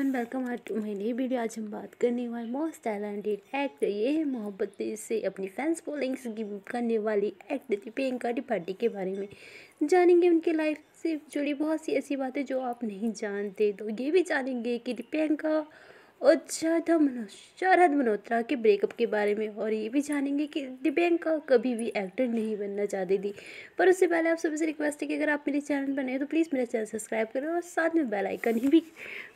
everyone welcome are to my नई video आज हम बात करने वाले मोस्ट टैलेंटेड एक्ट ये है मोहब्बत से अपनी फैंस फॉलोइंग्स गिव करने वाली एक्ट प्रियंका त्रिपाठी के बारे में जानेंगे उनकी लाइफ से जुड़ी बहुत सी ऐसी बातें जो आप नहीं जानते तो ये भी जानेंगे कि प्रियंका और ज्यादा मनोज शरद मल्होत्रा के ब्रेकअप के बारे में और ये भी जानेंगे कि दिव्यंका कभी भी एक्टर नहीं बनना चाहती थी पर उससे पहले आप सभी से रिक्वेस्ट है कि अगर आप मेरे चैनल पर नए तो प्लीज़ मेरा चैनल सब्सक्राइब करें और साथ में बेल आइकन ही भी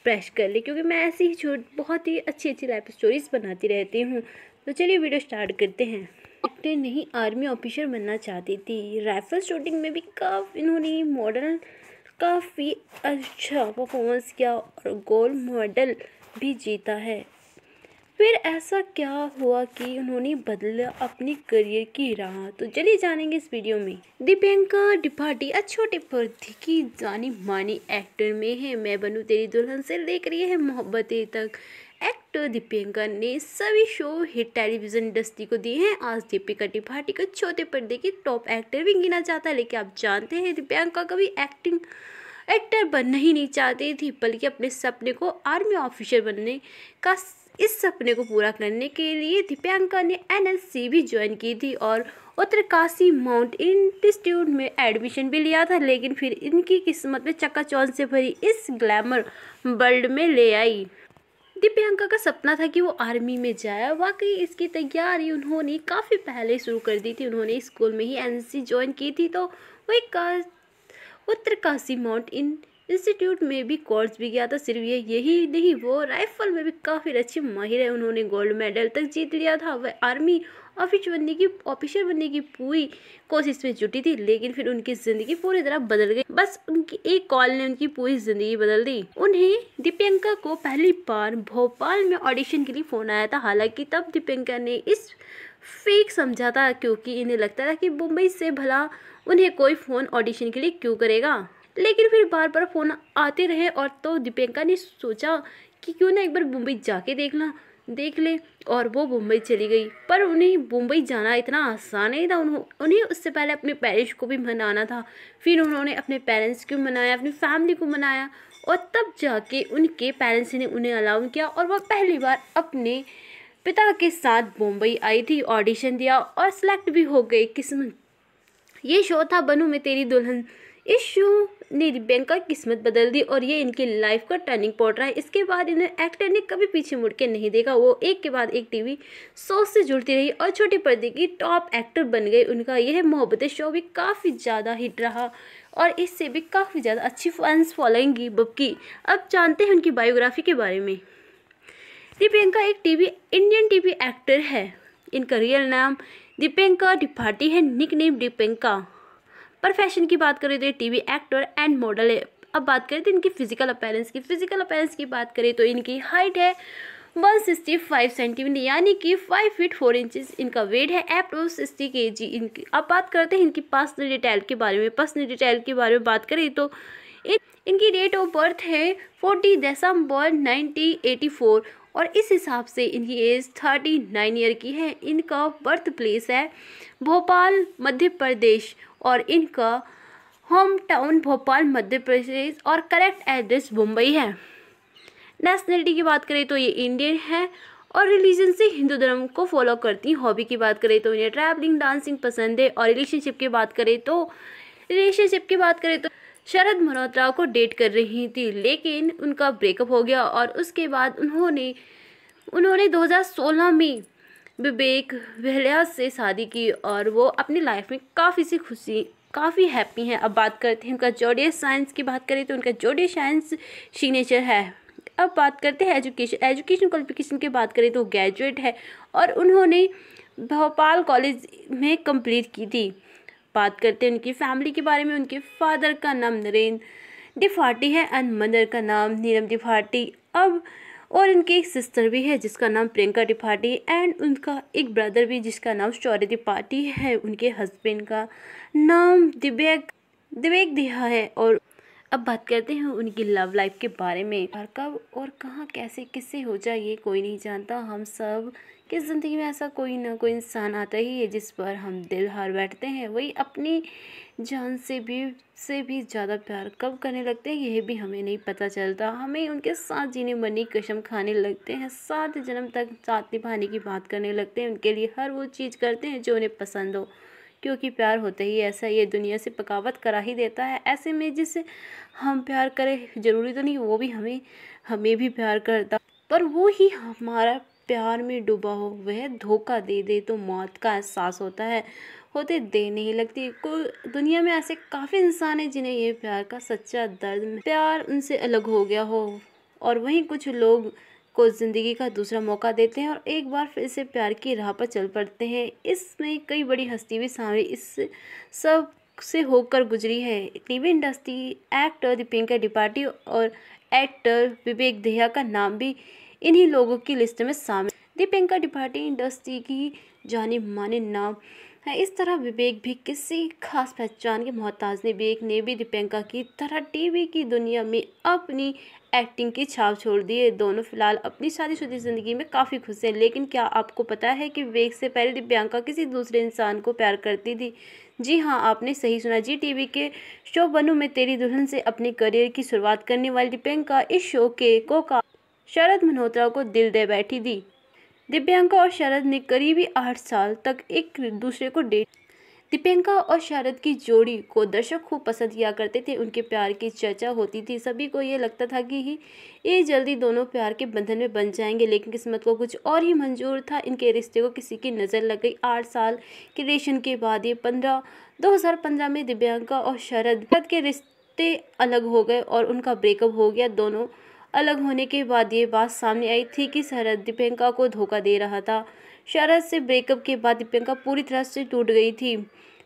प्रेस कर लें क्योंकि मैं ऐसी ही छोट बहुत ही अच्छी अच्छी लाइफ स्टोरीज बनाती रहती हूँ तो चलिए वीडियो स्टार्ट करते हैं एक्टर नहीं आर्मी ऑफिसर बनना चाहती थी राइफल शूटिंग में भी काफ़ी इन्होंने मॉडल काफ़ी अच्छा परफॉर्मेंस किया और गोल्ड मॉडल भी जीता है फिर ऐसा क्या हुआ कि उन्होंने बदला अपनी करियर की राह तो चलिए जानेंगे इस वीडियो में दीपेंका डिपाटी अब छोटे पर्दे की जानी मानी एक्टर में है मैं बनू तेरी दुल्हन से देख रही है मोहब्बतें तक एक्टर दीपिका ने सभी शो हिट टेलीविजन इंडस्ट्री को दिए हैं आज दीपिका त्रिपाठी को छोटे पर्दे की टॉप एक्टर भी गिना जाता है लेकिन आप जानते हैं दीपिका कभी एक्टिंग एक्टर बनना ही नहीं चाहती थी बल्कि अपने सपने को आर्मी ऑफिसर बनने का इस सपने को पूरा करने के लिए दिव्यांका ने एन भी ज्वाइन की थी और उत्तरकाशी माउंट इंस्टीट्यूट में एडमिशन भी लिया था लेकिन फिर इनकी किस्मत में चक्काचौंध से भरी इस ग्लैमर वर्ल्ड में ले आई दिव्यांका का सपना था कि वो आर्मी में जाए वाकई इसकी तैयारी उन्होंने काफ़ी पहले शुरू कर दी थी उन्होंने स्कूल में ही एनसी ज्वाइन की थी तो वो एक उत्तरकाशी माउंट इन इंस्टीट्यूट में भी कोर्स भी किया था सिर्फ ये यही नहीं वो राइफल में भी काफ़ी अच्छे माहिर है उन्होंने गोल्ड मेडल तक जीत लिया था वह आर्मी ऑफिसर बनने की ऑफिसर बनने की पूरी कोशिश में जुटी थी लेकिन फिर उनकी ज़िंदगी पूरी तरह बदल गई बस उनकी एक कॉल ने उनकी पूरी ज़िंदगी बदल दी उन्हें दीप्यंका को पहली बार भोपाल में ऑडिशन के लिए फ़ोन आया था हालांकि तब दीप्यंका ने इस फेक समझा था क्योंकि इन्हें लगता था कि मुंबई से भला उन्हें कोई फ़ोन ऑडिशन के लिए क्यों करेगा लेकिन फिर बार बार फ़ोन आते रहे और तो दीपिका ने सोचा कि क्यों ना एक बार मुंबई जाके देखना देख ले और वो मुंबई चली गई पर उन्हें मुंबई जाना इतना आसान नहीं था उन्हें उससे पहले अपने पेरेंट्स को भी मनाना था फिर उन्होंने अपने पेरेंट्स को मनाया अपनी फैमिली को मनाया और तब जाके उनके पेरेंट्स ने उन्हें अलाउ किया और वह पहली बार अपने पिता के साथ मुंबई आई थी ऑडिशन दिया और सिलेक्ट भी हो गई किस्मत ये शो था बनू में तेरी दुल्हन इस शो ने रिबेंका की किस्मत बदल दी और ये इनकी लाइफ का टर्निंग पॉइंट रहा है इसके बाद इन्हें एक्टर ने कभी पीछे मुड़ के नहीं देखा वो एक के बाद एक टीवी शो से जुड़ती रही और छोटे पर्दे की टॉप एक्टर बन गई उनका यह मोहब्बत शो भी काफ़ी ज़्यादा हिट रहा और इससे भी काफ़ी ज़्यादा अच्छी फैंस फॉलोइंग की बबकी अब जानते हैं उनकी बायोग्राफी के बारे में रिबियंका एक टीवी इंडियन टीवी एक्टर है इनका रियल नाम दीपेंका त्रिपाठी है निक नेम दीपेंका पर फैशन की बात करें तो टीवी एक्टर एंड मॉडल है अब बात करें तो इनकी फिजिकल अपेरेंस की फिजिकल अपेरेंस की बात करें तो इनकी हाइट है 165 सेंटीमीटर यानी कि 5 फीट 4 इंचेस इनका वेट है एप्रो सिक्सटी के जी इनकी अब बात करते हैं इनकी पर्सनल डिटेल के बारे में पर्सनल डिटेल के बारे में बात करें तो इनकी डेट ऑफ बर्थ है फोर्टी दिसंबर 1984 और इस हिसाब से इनकी एज 39 ईयर की है इनका बर्थ प्लेस है भोपाल मध्य प्रदेश और इनका होम टाउन भोपाल मध्य प्रदेश और करेक्ट एड्रेस मुंबई है नेशनलिटी की बात करें तो ये इंडियन है और रिलीजन से हिंदू धर्म को फॉलो करती हैं हॉबी की बात करें तो इन्हें ट्रैवलिंग डांसिंग पसंद है और रिलेशनशिप की बात करें तो रिलेशनशिप की बात करें तो शरद मल्होत्रा को डेट कर रही थी लेकिन उनका ब्रेकअप हो गया और उसके बाद उन्होंने उन्होंने 2016 में विवेक वहलिया से शादी की और वो अपनी लाइफ में काफ़ी सी खुशी काफ़ी हैप्पी हैं अब बात करते हैं उनका जोडियस साइंस की बात करें तो उनका जोडियस साइंस सिग्नेचर है अब बात करते हैं एजुकेशन एजुकेशन क्वालिफिकेशन की बात करें तो ग्रेजुएट है और उन्होंने भोपाल कॉलेज में कंप्लीट की थी बात करते हैं उनकी फैमिली के बारे में उनके फादर का नाम नरेंद्र डिफाटी है एंड मदर का नाम नीलम डिफाटी अब और इनकी एक सिस्टर भी है जिसका नाम प्रियंका त्रिपाठी एंड उनका एक ब्रदर भी जिसका नाम शौर्य त्रिपाठी है उनके हस्बैंड का नाम दिवेक दिवेक दिहा है और अब बात करते हैं उनकी लव लाइफ के बारे में और कब और कहाँ कैसे किससे हो जाए ये कोई नहीं जानता हम सब कि ज़िंदगी में ऐसा कोई ना कोई इंसान आता ही है जिस पर हम दिल हार बैठते हैं वही अपनी जान से भी से भी ज़्यादा प्यार कब करने लगते हैं यह भी हमें नहीं पता चलता हमें उनके साथ जीने मनी कसम खाने लगते हैं सात जन्म तक साथ निभाने की बात करने लगते हैं उनके लिए हर वो चीज़ करते हैं जो उन्हें पसंद हो क्योंकि प्यार होते ही ऐसा ये दुनिया से पकावत करा ही देता है ऐसे में जिससे हम प्यार करें ज़रूरी तो नहीं वो भी हमें हमें भी प्यार करता पर वो ही हमारा प्यार में डूबा हो वह धोखा दे दे तो मौत का एहसास होता है होते दे नहीं लगती को दुनिया में ऐसे काफ़ी इंसान हैं जिन्हें ये प्यार का सच्चा दर्द प्यार उनसे अलग हो गया हो और वहीं कुछ लोग को ज़िंदगी का दूसरा मौका देते हैं और एक बार फिर से प्यार की राह पर चल पड़ते हैं इसमें कई बड़ी हस्ती भी सामने इस सब से होकर गुजरी है टीवी इंडस्ट्री एक्टर दीपिका डिपाटी और एक्टर विवेक देहा का नाम भी इन्हीं लोगों की लिस्ट में शामिल दीपेंका त्रिपाठी इंडस्ट्री की जाने माने नाम है इस तरह विवेक भी किसी खास पहचान के मोहताज ने विवेक ने भी दीपिंका की तरह टीवी की दुनिया में अपनी एक्टिंग की छाप छोड़ दी है दोनों फिलहाल अपनी शुदी ज़िंदगी में काफ़ी खुश हैं लेकिन क्या आपको पता है कि विवेक से पहले दिव्यांका किसी दूसरे इंसान को प्यार करती थी जी हाँ आपने सही सुना जी टीवी के शो बनू में तेरी दुल्हन से अपने करियर की शुरुआत करने वाली दिव्यांका इस शो के को का शरद मल्होत्रा को दिल दे बैठी दी दिव्यांका और शरद ने करीबी आठ साल तक एक दूसरे को डेट दिव्यांका और शरद की जोड़ी को दर्शक खूब पसंद किया करते थे उनके प्यार की चर्चा होती थी सभी को ये लगता था कि ही ये जल्दी दोनों प्यार के बंधन में बन जाएंगे लेकिन किस्मत को कुछ और ही मंजूर था इनके रिश्ते को किसी की नज़र लग गई आठ साल के रेशन के बाद ये पंद्रह दो हज़ार पंद्रह में दिव्यांका और शरद के रिश्ते अलग हो गए और उनका ब्रेकअप हो गया दोनों अलग होने के बाद ये बात सामने आई थी कि शरद दीपिका को धोखा दे रहा था शरद से ब्रेकअप के बाद दीपिका पूरी तरह से टूट गई थी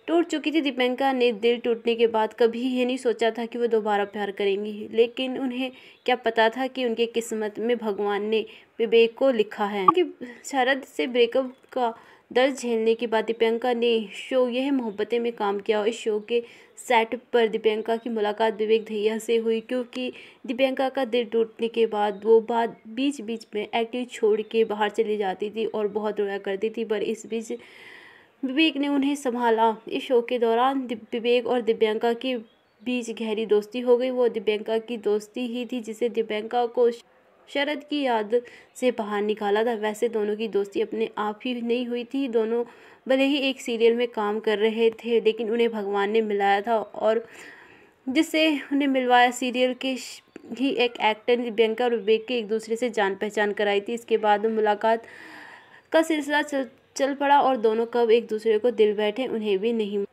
टूट चुकी थी दीपिका ने दिल टूटने के बाद कभी ये नहीं सोचा था कि वो दोबारा प्यार करेंगी लेकिन उन्हें क्या पता था कि उनके किस्मत में भगवान ने विवेक को लिखा है कि शरद से ब्रेकअप का दर्द झेलने के बाद दीपियंका ने शो यह मोहब्बतें में काम किया और इस शो के सेट पर दीपियंका की मुलाकात विवेक धैया से हुई क्योंकि दीपियंका का दिल टूटने के बाद वो बाद बीच बीच में एक्टिव छोड़ के बाहर चली जाती थी और बहुत रोया करती थी पर इस बीच विवेक ने उन्हें संभाला इस शो के दौरान विवेक और दिव्यांका के बीच गहरी दोस्ती हो गई वो दिव्यांका की दोस्ती ही थी जिसे दिव्यांका को शरद की याद से बाहर निकाला था वैसे दोनों की दोस्ती अपने आप ही नहीं हुई थी दोनों भले ही एक सीरियल में काम कर रहे थे लेकिन उन्हें भगवान ने मिलाया था और जिससे उन्हें मिलवाया सीरियल के ही एक एक्टर ने प्रियंका और विवेक के एक दूसरे से जान पहचान कराई थी इसके बाद मुलाकात का सिलसिला चल चल पड़ा और दोनों कब एक दूसरे को दिल बैठे उन्हें भी नहीं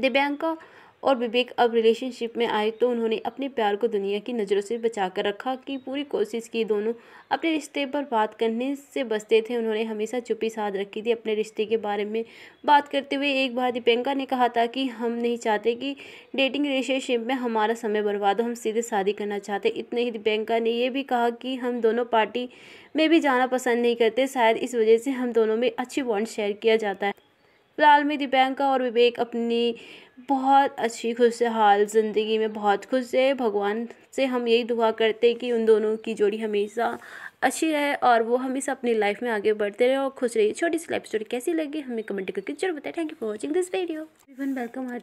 दिव्यांका और विवेक अब रिलेशनशिप में आए तो उन्होंने अपने प्यार को दुनिया की नज़रों से बचा कर रखा कि पूरी कोशिश की दोनों अपने रिश्ते पर बात करने से बचते थे उन्होंने हमेशा चुप्पी साध रखी थी अपने रिश्ते के बारे में बात करते हुए एक बार दीपेंका ने कहा था कि हम नहीं चाहते कि डेटिंग रिलेशनशिप में हमारा समय बर्बाद हो हम सीधे शादी करना चाहते इतने ही दीपेंका ने यह भी कहा कि हम दोनों पार्टी में भी जाना पसंद नहीं करते शायद इस वजह से हम दोनों में अच्छी बॉन्ड शेयर किया जाता है फिलहाल में दिव्यांका और विवेक अपनी बहुत अच्छी खुशहाल ज़िंदगी में बहुत खुश है भगवान से हम यही दुआ करते हैं कि उन दोनों की जोड़ी हमेशा अच्छी रहे और वो हमेशा अपनी लाइफ में आगे बढ़ते रहे और खुश रहिए छोटी सी लाइफ स्टोरी कैसी लगी हमें कमेंट करके जरूर बताएं thank you for watching this video one welcome